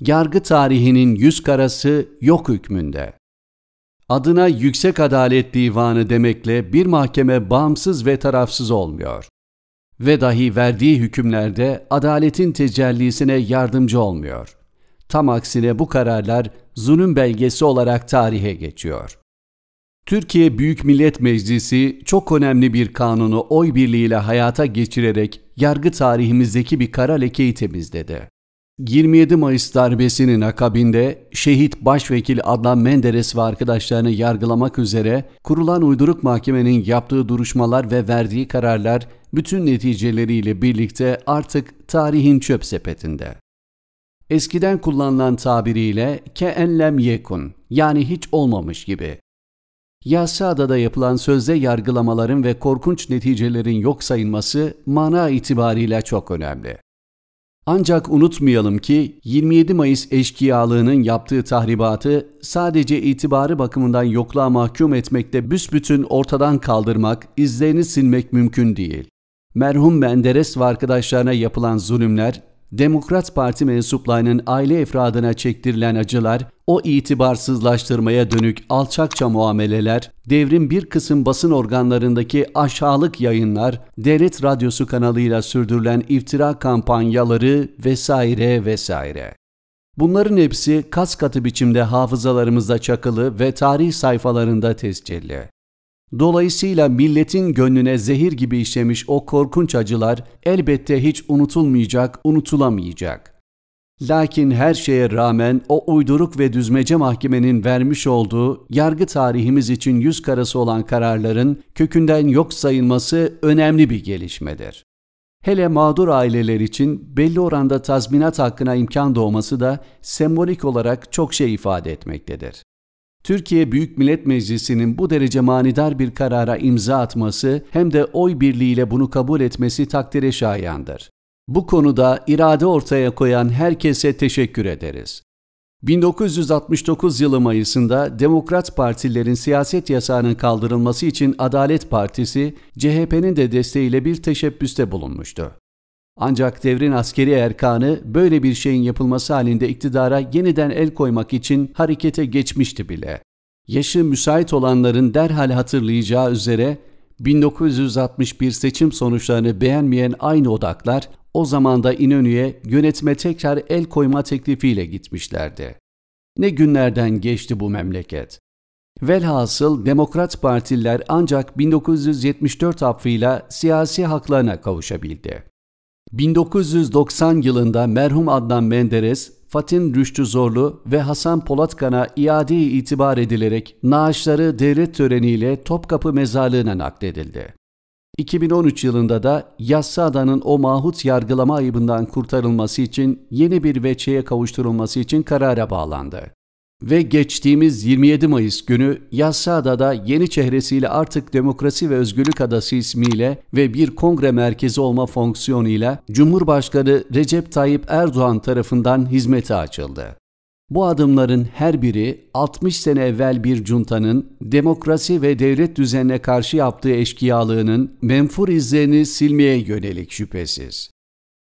yargı tarihinin yüz karası yok hükmünde. Adına Yüksek Adalet Divanı demekle bir mahkeme bağımsız ve tarafsız olmuyor. Ve dahi verdiği hükümlerde adaletin tecellisine yardımcı olmuyor. Tam aksine bu kararlar zulüm belgesi olarak tarihe geçiyor. Türkiye Büyük Millet Meclisi çok önemli bir kanunu oy birliğiyle hayata geçirerek yargı tarihimizdeki bir kara lekeyi temizledi. 27 Mayıs darbesinin akabinde şehit başvekil Adnan Menderes ve arkadaşlarını yargılamak üzere kurulan uyduruk mahkemenin yaptığı duruşmalar ve verdiği kararlar bütün neticeleriyle birlikte artık tarihin çöp sepetinde. Eskiden kullanılan tabiriyle keenlem yekun yani hiç olmamış gibi. Yasada'da yapılan sözde yargılamaların ve korkunç neticelerin yok sayılması mana itibariyle çok önemli. Ancak unutmayalım ki 27 Mayıs eşkıyalığının yaptığı tahribatı sadece itibarı bakımından yokluğa mahkum etmekte büsbütün ortadan kaldırmak, izlerini silmek mümkün değil. Merhum Menderes ve arkadaşlarına yapılan zulümler Demokrat Parti mensuplarının aile efradına çektirilen acılar, o itibarsızlaştırmaya dönük alçakça muameleler, devrim bir kısım basın organlarındaki aşağılık yayınlar, devlet radyosu kanalıyla sürdürülen iftira kampanyaları vesaire vesaire. Bunların hepsi kas katı biçimde hafızalarımızda çakılı ve tarih sayfalarında tescilli. Dolayısıyla milletin gönlüne zehir gibi işlemiş o korkunç acılar elbette hiç unutulmayacak, unutulamayacak. Lakin her şeye rağmen o uyduruk ve düzmece mahkemenin vermiş olduğu yargı tarihimiz için yüz karası olan kararların kökünden yok sayılması önemli bir gelişmedir. Hele mağdur aileler için belli oranda tazminat hakkına imkan doğması da sembolik olarak çok şey ifade etmektedir. Türkiye Büyük Millet Meclisi'nin bu derece manidar bir karara imza atması hem de oy birliğiyle bunu kabul etmesi takdire şayandır. Bu konuda irade ortaya koyan herkese teşekkür ederiz. 1969 yılı Mayıs'ında Demokrat partilerin siyaset yasağının kaldırılması için Adalet Partisi, CHP'nin de desteğiyle bir teşebbüste bulunmuştu. Ancak devrin askeri erkanı böyle bir şeyin yapılması halinde iktidara yeniden el koymak için harekete geçmişti bile. Yaşı müsait olanların derhal hatırlayacağı üzere 1961 seçim sonuçlarını beğenmeyen aynı odaklar o zaman da İnönü'ye yönetme tekrar el koyma teklifiyle gitmişlerdi. Ne günlerden geçti bu memleket. Velhasıl Demokrat Partililer ancak 1974 affıyla siyasi haklarına kavuşabildi. 1990 yılında merhum Adnan Menderes, Fatin Rüştü Zorlu ve Hasan Polatkan'a iade itibar edilerek naaşları devlet töreniyle Topkapı Mezarlığı'na nakledildi. 2013 yılında da Yassıada'nın o mahut yargılama ayıbından kurtarılması için yeni bir veçeye kavuşturulması için karara bağlandı. Ve geçtiğimiz 27 Mayıs günü Yassada'da yeni çehresiyle artık Demokrasi ve Özgürlük Adası ismiyle ve bir kongre merkezi olma fonksiyonuyla Cumhurbaşkanı Recep Tayyip Erdoğan tarafından hizmete açıldı. Bu adımların her biri 60 sene evvel bir cuntanın demokrasi ve devlet düzenine karşı yaptığı eşkıyalığının menfur izlerini silmeye yönelik şüphesiz.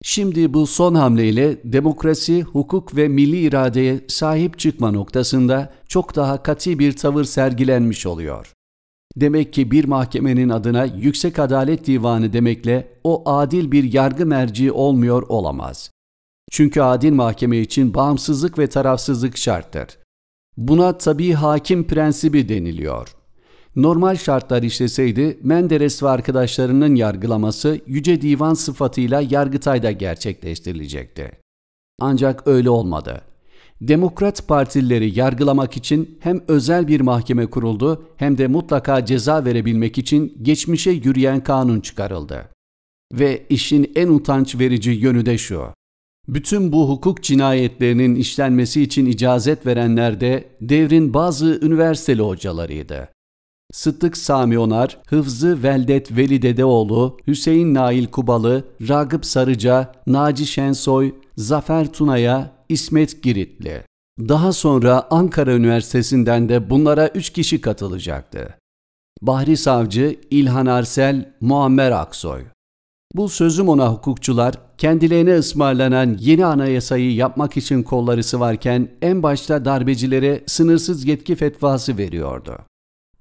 Şimdi bu son hamleyle demokrasi, hukuk ve milli iradeye sahip çıkma noktasında çok daha katı bir tavır sergilenmiş oluyor. Demek ki bir mahkemenin adına Yüksek Adalet Divanı demekle o adil bir yargı merci olmuyor olamaz. Çünkü adil mahkeme için bağımsızlık ve tarafsızlık şarttır. Buna tabi hakim prensibi deniliyor. Normal şartlar işleseydi Menderes ve arkadaşlarının yargılaması Yüce Divan sıfatıyla Yargıtay'da gerçekleştirilecekti. Ancak öyle olmadı. Demokrat partilileri yargılamak için hem özel bir mahkeme kuruldu hem de mutlaka ceza verebilmek için geçmişe yürüyen kanun çıkarıldı. Ve işin en utanç verici yönü de şu. Bütün bu hukuk cinayetlerinin işlenmesi için icazet verenler de devrin bazı üniversiteli hocalarıydı. Sıddık Sami Onar, Hıfzı Veldet Veli Dedeoğlu, Hüseyin Nail Kubalı, Ragıp Sarıca, Naci Şensoy, Zafer Tuna'ya, İsmet Giritli. Daha sonra Ankara Üniversitesi'nden de bunlara üç kişi katılacaktı. Bahri Savcı, İlhan Arsel, Muammer Aksoy. Bu sözüm ona hukukçular, kendilerine ısmarlanan yeni anayasayı yapmak için kolları sıvarken en başta darbecilere sınırsız yetki fetvası veriyordu.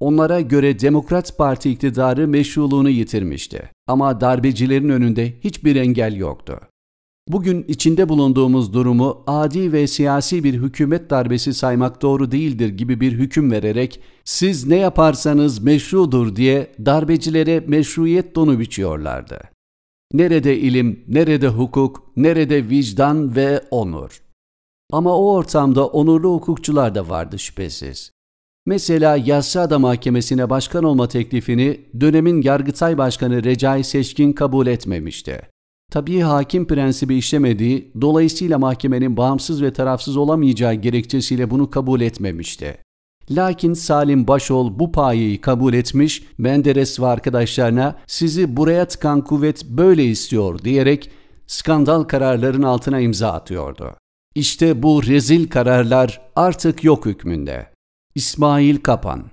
Onlara göre Demokrat Parti iktidarı meşruluğunu yitirmişti. Ama darbecilerin önünde hiçbir engel yoktu. Bugün içinde bulunduğumuz durumu adi ve siyasi bir hükümet darbesi saymak doğru değildir gibi bir hüküm vererek siz ne yaparsanız meşrudur diye darbecilere meşruiyet donu biçiyorlardı. Nerede ilim, nerede hukuk, nerede vicdan ve onur? Ama o ortamda onurlu hukukçular da vardı şüphesiz. Mesela Yassıada Mahkemesi'ne başkan olma teklifini dönemin Yargıtay Başkanı Recai Seçkin kabul etmemişti. Tabii hakim prensibi işlemediği, dolayısıyla mahkemenin bağımsız ve tarafsız olamayacağı gerekçesiyle bunu kabul etmemişti. Lakin Salim Başol bu payeyi kabul etmiş, Menderes ve arkadaşlarına sizi buraya tıkan kuvvet böyle istiyor diyerek skandal kararların altına imza atıyordu. İşte bu rezil kararlar artık yok hükmünde. İsmail Kapan